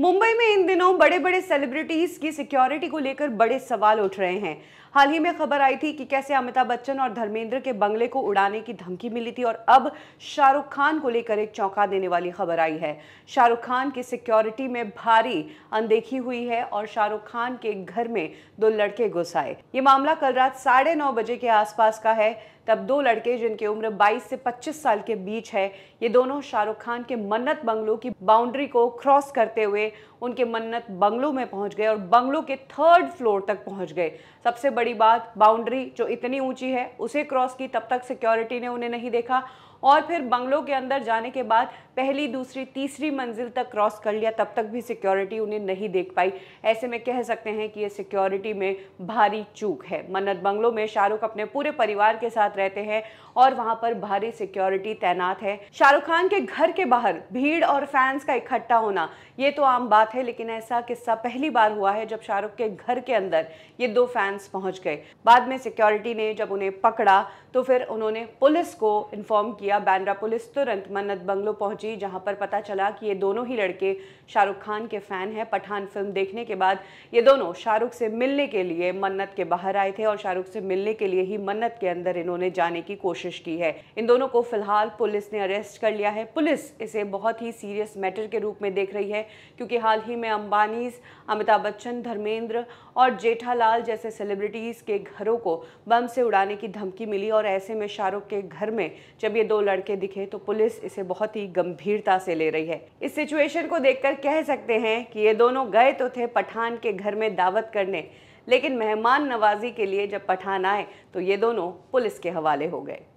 मुंबई में इन दिनों बड़े बड़े सेलिब्रिटीज की सिक्योरिटी को लेकर बड़े सवाल उठ रहे हैं हाल ही में खबर आई थी कि कैसे अमिताभ बच्चन और धर्मेंद्र के बंगले को उड़ाने की धमकी मिली थी और अब शाहरुख खान को लेकर एक चौंका देने वाली खबर आई है शाहरुख खान की सिक्योरिटी में भारी अनदेखी हुई है और शाहरुख खान के घर में दो लड़के घुस आए ये मामला कल रात साढ़े नौ बजे के आसपास का है तब दो लड़के जिनकी उम्र 22 से 25 साल के बीच है ये दोनों शाहरुख खान के मन्नत बंगलों की बाउंड्री को क्रॉस करते हुए हुए उनके मन्नत बंगलों में पहुंच गए और बंगलों के थर्ड फ्लोर तक पहुंच गए सबसे बड़ी बात बाउंड्री जो इतनी ऊंची है उसे क्रॉस की तब तक सिक्योरिटी ने उन्हें नहीं देखा और फिर बंगलों के अंदर जाने के बाद पहली दूसरी तीसरी मंजिल तक क्रॉस कर लिया तब तक भी सिक्योरिटी उन्हें नहीं देख पाई ऐसे में कह सकते हैं कि ये सिक्योरिटी में भारी चूक है मन्नत बंगलों में शाहरुख अपने पूरे परिवार के साथ रहते हैं और वहां पर भारी सिक्योरिटी तैनात है शाहरुख खान के घर के बाहर भीड़ और फैंस का इकट्ठा होना ये तो आम बात है लेकिन ऐसा किस्सा पहली बार हुआ है जब शाहरुख के घर के अंदर ये दो फैंस पहुंच गए बाद में सिक्योरिटी ने जब उन्हें पकड़ा तो फिर उन्होंने पुलिस को इन्फॉर्म किया बैंड्रा पुलिस तुरंत मन्नत बंगलो पहुंची जहां पर पता चला कि ये दोनों ही लड़के शाहरुख खान के फ़ैन हैं पठान फिल्म देखने के बाद ये दोनों शाहरुख से मिलने के लिए मन्नत के बाहर आए थे और शाहरुख से मिलने के लिए ही मन्नत के अंदर इन्होंने जाने की कोशिश की है इन दोनों को फिलहाल पुलिस ने अरेस्ट कर लिया है पुलिस इसे बहुत ही सीरियस मैटर के रूप में देख रही है क्योंकि हाल ही में अंबानीज अमिताभ बच्चन धर्मेंद्र और जेठालाल जैसे सेलिब्रिटीज़ के घरों को बम से उड़ाने की धमकी मिली और ऐसे में शाहरुख के घर में जब ये दो लड़के दिखे तो पुलिस इसे बहुत ही गंभीरता से ले रही है इस सिचुएशन को देखकर कह सकते हैं कि ये दोनों गए तो थे पठान के घर में दावत करने लेकिन मेहमान नवाजी के लिए जब पठान आए तो ये दोनों पुलिस के हवाले हो गए